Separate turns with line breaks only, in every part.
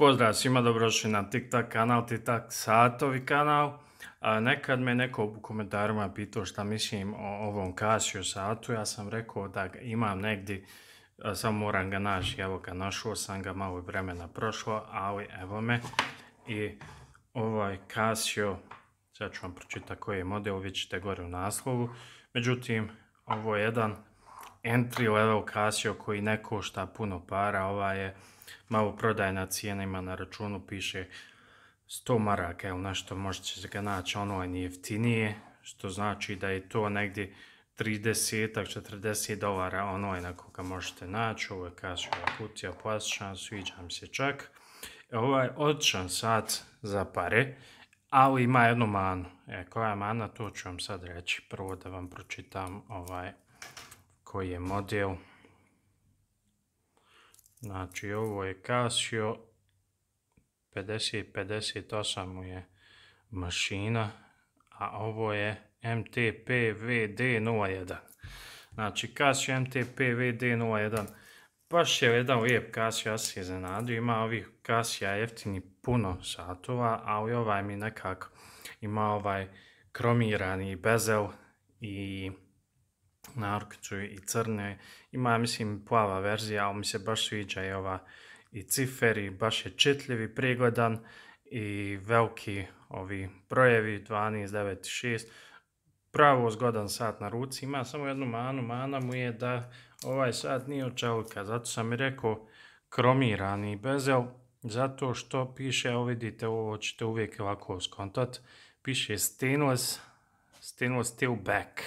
Pozdrav svima, dobrodošli na TikTok kanal, TikTok satovi kanal. nekad me neko u komentarima pitao šta mislim o ovom Casio satu. Ja sam rekao da ga imam negdje, samo moram ga naći. Evo ga, našao sam ga, malo vremena prošlo, ali evo me. I ovaj Casio, sad ću vam pročitati koji je model, vidjet ćete gore u naslovu. Međutim, ovo je jedan entry level Casio koji ne košta puno para, ova je malo prodajna cijena, ima na računu, piše 100 maraka ili nešto, možda će ga naći online jeftinije, što znači da je to negdje 30-40 dolara online ako ga možete naći, ovo je Casio kutija plastičan, sviđa mi se čak. E, je odličan sat za pare, ali ima jednu manu. E, koja je mana, to ću vam sad reći. Prvo da vam pročitam ovaj koji je model. Znači ovo je Casio 5058 mu je mašina, a ovo je MTPVD01. Znači Casio MTPVD01 baš je jedan lijep Casio, ja se iznenadio, ima ovih Casio jeftini puno satova, ali ovaj mi nekako ima ovaj kromirani bezel i na Orkiću i crne. Ima, mislim, plava verzija, ali mi se baš sviđa i ova i cifer i baš je čitljiv i prigodan i veliki ovi brojevi 12.96. Pravo zgodan sat na ruci. Ima samo jednu manu, mana mu je da ovaj sat nije od čelika. Zato sam i rekao kromirani bezel, zato što piše, evo vidite, ovo ćete uvijek ovako skontat, piše stainless, stainless steel back.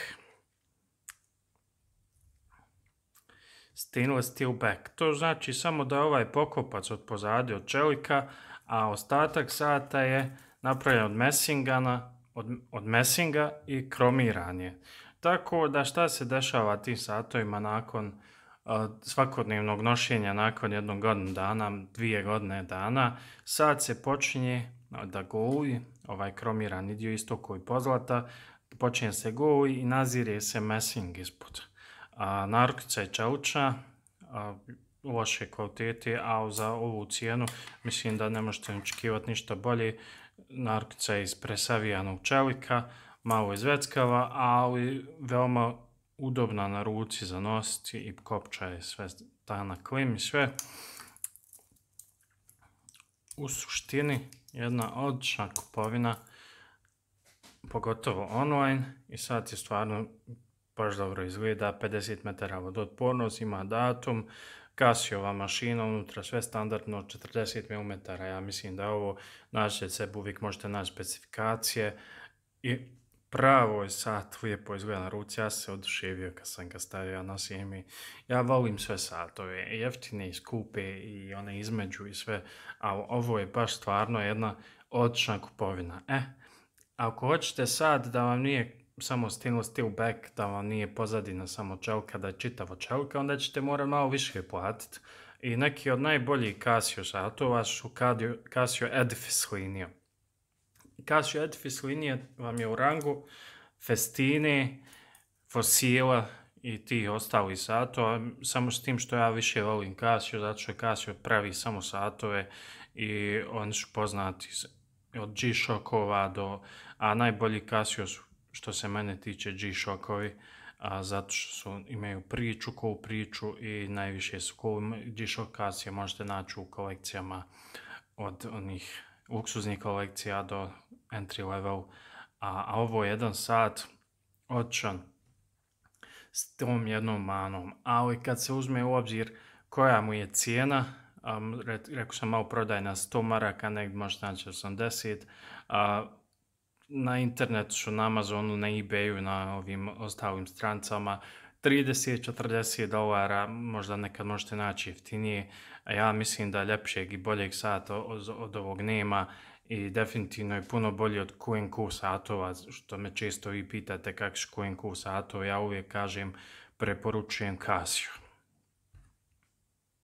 stainless steel back. To znači samo da je ovaj pokopac od pozadi od čelika, a ostatak sata je napravljen od mesingana, od, od mesinga i kromiran Tako da šta se dešava tim satovima nakon svakodnevnog nošenja nakon jednog godina dana, dvije godine dana, sad se počinje da govi ovaj kromirani dio isto koji pozlata, počinje se govi i nazire se mesing ispod. A narkice čauča, loše kvalitete, a za ovu cijenu mislim da ne možete očekivati ništa bolje. Narkica iz presavijanog čelika, malo izveckava, ali veoma udobna na ruci za nositi i kopča je sve na klim i sve. U suštini jedna odlična kupovina, pogotovo online i sad je stvarno baš dobro izgleda, 50 metara vodotpornost, ima datum, ova mašina, unutra sve standardno, 40 mm, ja mislim da ovo, naći se uvijek možete naći specifikacije i pravo je sat, lijepo izgleda na ruci, ja se oduševio kad sam ga stavio na sjemi. Ja volim sve satove, jeftine i skupe i one između i sve, a ovo je baš stvarno jedna odlična kupovina. E, ako hoćete sad da vam nije samo stainless steel back, da vam nije pozadina samo čelka, da je čitavo čelka, onda ćete morati malo više platiti. I neki od najboljih Casio satova su Casio Edifice linija. Casio Edifice linija vam je u rangu Festine, Fosila i ti ostali satova, samo s tim što ja više volim Casio, zato što Casio pravi samo satove i oni su poznati od G-Shockova do, a najbolji Casio su što se mene tiče G-Shockovi, zato što su, imaju priču kovu priču i najviše su kovu G-Shock kasije možete naći u kolekcijama od onih luksuznih kolekcija do entry level, a, ovo je jedan sat očan, s tom jednom manom, ali kad se uzme u obzir koja mu je cijena, um, rekao sam malo na 100 maraka, negdje možda naći 80, a, na internetu, na Amazonu, na eBayu, na ovim ostalim strancama 30-40 dolara, možda nekad možete naći jeftinije, a ja mislim da ljepšeg i boljeg sata od, ovog nema i definitivno je puno bolji od Q&Q satova, što me često vi pitate kakš Q&Q satova, ja uvijek kažem preporučujem Casio.